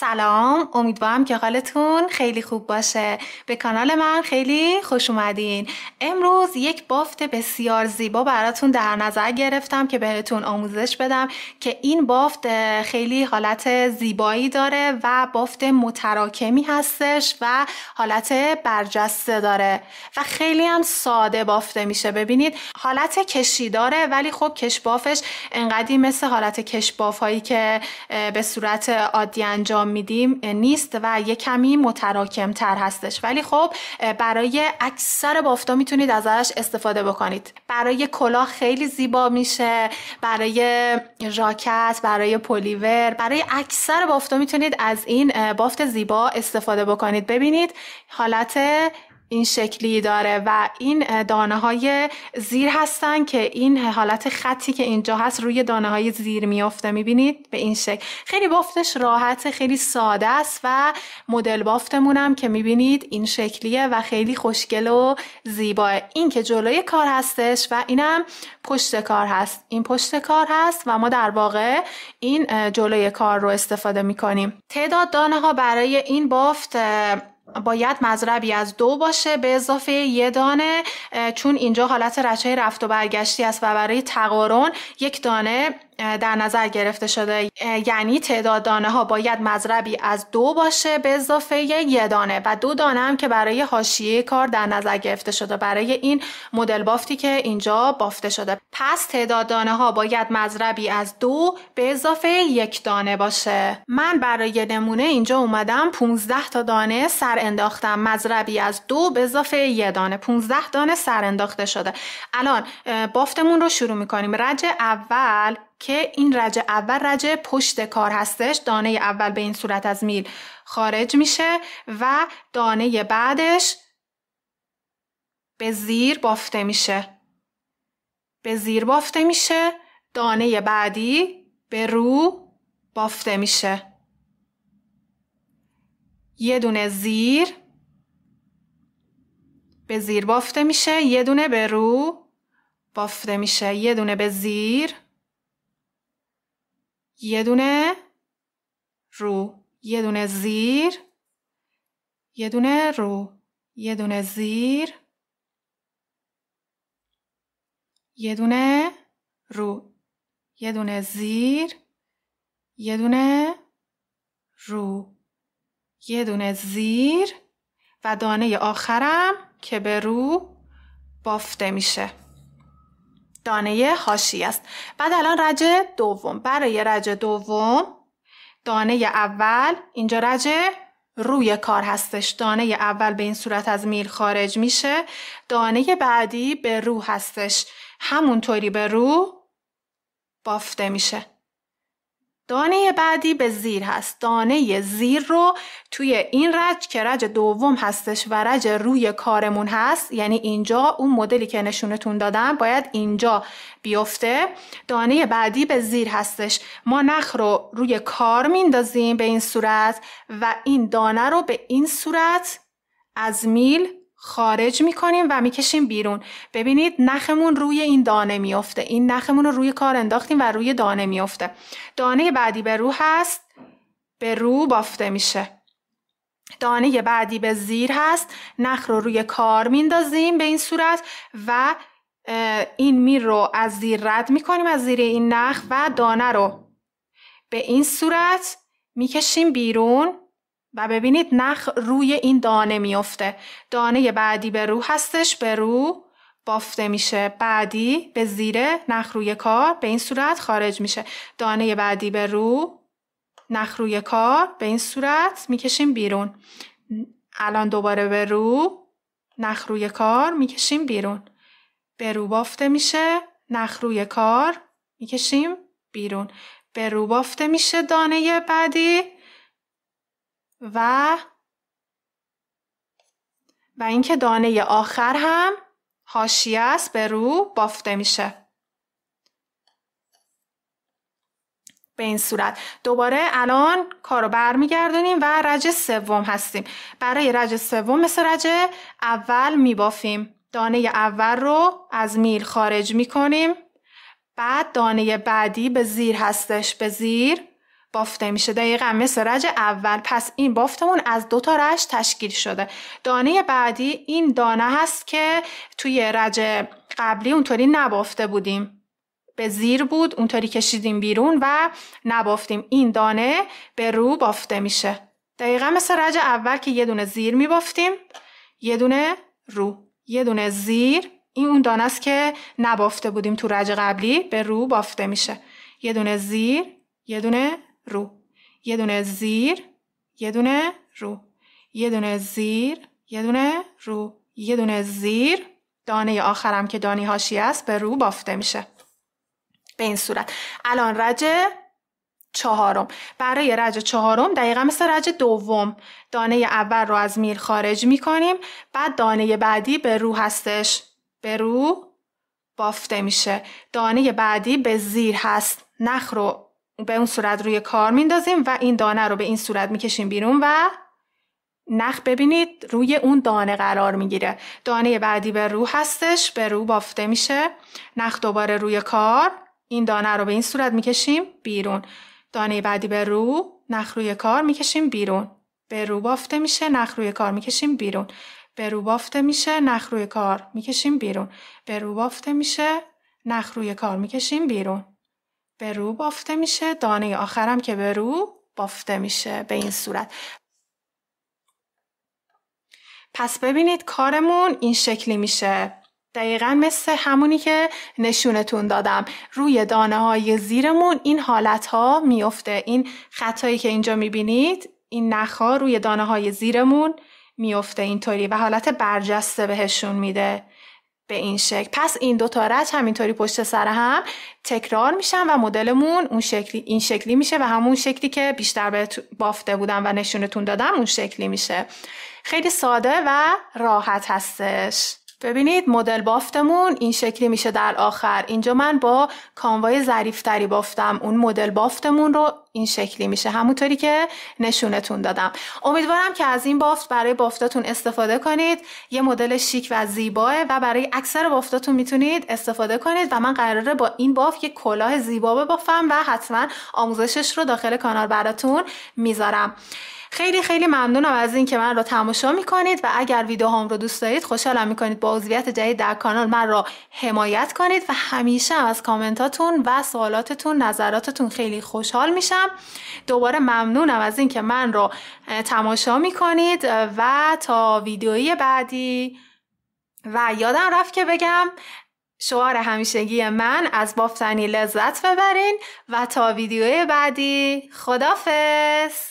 سلام امیدوارم که حالتون خیلی خوب باشه به کانال من خیلی خوش اومدین امروز یک بافت بسیار زیبا براتون در نظر گرفتم که بهتون آموزش بدم که این بافت خیلی حالت زیبایی داره و بافت متراکمی هستش و حالت برجسته داره و خیلی هم ساده بافته میشه ببینید حالت کشی داره ولی خب کش بافش انقدی مثل حالت کش که به صورت عادی انجام انجام میدیم نیست و یه کمی متراکم تر هستش ولی خب برای اکثر بافتا میتونید ازش استفاده بکنید برای کلاه خیلی زیبا میشه برای راکت برای پلیور برای اکثر بافتا میتونید از این بافت زیبا استفاده بکنید ببینید حالت این شکلی داره و این دانه های زیر هستن که این حالت خطی که اینجا هست روی دانه های زیر میافته میبینید به این شکل خیلی بافتش راحت خیلی ساده است و مدل بافتمون هم که میبینید این شکلیه و خیلی خوشگل و زیباه این که جلوی کار هستش و اینم پشت کار هست این پشت کار هست و ما در واقع این جلوی کار رو استفاده میکنیم تعداد دانه ها برای این بافت باید مذربی از دو باشه به اضافه یه دانه چون اینجا حالت رچه رفت و برگشتی است و برای تقارن یک دانه در نظر گرفته شده یعنی تعداد دانه ها باید مذربی از دو باشه به اضافه یه دانه و دو دانه هم که برای حاشیه کار در نظر گرفته شده برای این مدل بافتی که اینجا بافته شده پس تعداد دانه ها باید مذربی از دو به اضافه یک دانه باشه من برای نمونه اینجا اومدم 15 تا دانه سر انداختم مذربی از دو به اضافه یه دانه 15 دانه سر انداخته شده الان بافتمون رو شروع میکنیم رج اول که این رجه اول رجه پشت کار هستش دانه اول به این صورت از میل خارج میشه و دانه بعدش به زیر بافته میشه به زیر بافته میشه دانه بعدی به رو بافته میشه یه دونه زیر به زیر بافته میشه یه دونه به رو بافته میشه یه دونه به زیر یه دونه رو یه دونه زیر یه دونه رو یه دونه زیر یه دونه رو یه دونه زیر یه دونه رو یه دونه زیر و دانه آخرم که به رو بافته میشه دانه هاشی است بعد الان رج دوم برای رج دوم دانه اول اینجا رج روی کار هستش دانه اول به این صورت از میل خارج میشه دانه بعدی به رو هستش همونطوری به رو بافته میشه دانه بعدی به زیر هست دانه زیر رو توی این رج که رج دوم هستش و رج روی کارمون هست یعنی اینجا اون مدلی که نشونتون دادم باید اینجا بیفته دانه بعدی به زیر هستش ما نخ رو روی کار میندازیم به این صورت و این دانه رو به این صورت از میل خارج میکنیم و میکشیم بیرون ببینید نخمون روی این دانه میفته این نخمون رو روی کار انداختیم و روی دانه میفته دانه بعدی به رو هست به رو بافته میشه دانه بعدی به زیر هست نخ رو روی کار میندازیم به این صورت و این میر رو از زیر رد میکنیم از زیر این نخ و دانه رو به این صورت میکشیم بیرون و ببینید نخ روی این دانه میفته دانه بعدی به رو هستش به رو بافته میشه بعدی به زیر نخ روی کار به این صورت خارج میشه دانه بعدی به رو نخ روی کار به این صورت میکشیم بیرون الان دوباره به رو نخ روی کار میکشیم بیرون به رو بافته میشه نخ روی کار میکشیم بیرون به رو بافته میشه دانه بعدی و و اینکه دانه آخر هم حاشیه است به رو بافته میشه به این صورت دوباره الان کار رو برمیگردونیم و رج سوم هستیم برای رج سوم مثل رج اول میبافیم دانه اول رو از میل خارج میکنیم بعد دانه بعدی به زیر هستش به زیر بافته میشه دقیقا مثل رج اول پس این بافتمون از دو تا رج تشکیل شده دانه بعدی این دانه هست که توی رج قبلی اونطوری نبافته بودیم به زیر بود اونطوری کشیدیم بیرون و نبافتیم این دانه به رو بافته میشه دقیقا مثل رج اول که یه دونه زیر میبافتیم یه دونه رو یه دونه زیر این اون دانه است که نبافته بودیم تو رج قبلی به رو بافته میشه یه دونه زیر یه دونه رو یه دونه زیر یه دونه رو یه دونه زیر یه دونه رو یه دونه زیر دانه آخرم که دانی هاشی است به رو بافته میشه به این صورت الان رج چهارم برای رج چهارم دقیقا مثل رج دوم دانه اول رو از میل خارج میکنیم بعد دانه بعدی به رو هستش به رو بافته میشه دانه بعدی به زیر هست نخ رو به اون صورت روی کار میندازیم و این دانه رو به این صورت میکشیم بیرون و نخ ببینید روی اون دانه قرار میگیره دانه بعدی به رو هستش به رو بافته میشه نخ دوباره روی کار این دانه رو به این صورت میکشیم بیرون دانه بعدی به رو نخ روی کار میکشیم بیرون به رو بافته میشه نخ روی کار میکشیم بیرون به رو بافته میشه نخ روی کار میکشیم بیرون به رو بافته میشه نخ روی کار میکشیم بیرون به رو بافته میشه دانه آخرم که به رو بافته میشه به این صورت پس ببینید کارمون این شکلی میشه دقیقا مثل همونی که نشونتون دادم روی دانه های زیرمون این حالت ها میفته این خطایی که اینجا میبینید این نخها روی دانه های زیرمون میفته اینطوری و حالت برجسته بهشون میده به این شکل پس این دو تا رج همینطوری پشت سر هم تکرار میشن و مدلمون اون شکلی این شکلی میشه و همون شکلی که بیشتر به بافته بودم و نشونتون دادم اون شکلی میشه خیلی ساده و راحت هستش ببینید مدل بافتمون این شکلی میشه در آخر اینجا من با کانوای ظریفتری بافتم اون مدل بافتمون رو این شکلی میشه همونطوری که نشونتون دادم امیدوارم که از این بافت برای بافتاتون استفاده کنید یه مدل شیک و زیباه و برای اکثر بافتاتون میتونید استفاده کنید و من قراره با این بافت یه کلاه زیبا ببافم و حتما آموزشش رو داخل کانال براتون میذارم خیلی خیلی ممنونم از اینکه من را تماشا میکنید و اگر ویدیو هام رو دوست دارید خوشحالم میکنید با عضویت جدید در کانال من را حمایت کنید و همیشه هم از کامنتاتون و سوالاتتون نظراتتون خیلی خوشحال میشم دوباره ممنونم از اینکه من را تماشا میکنید و تا ویدیوی بعدی و یادم رفت که بگم شعار همیشگی من از بافتنی لذت ببرین و تا ویدیوی بعدی خدافز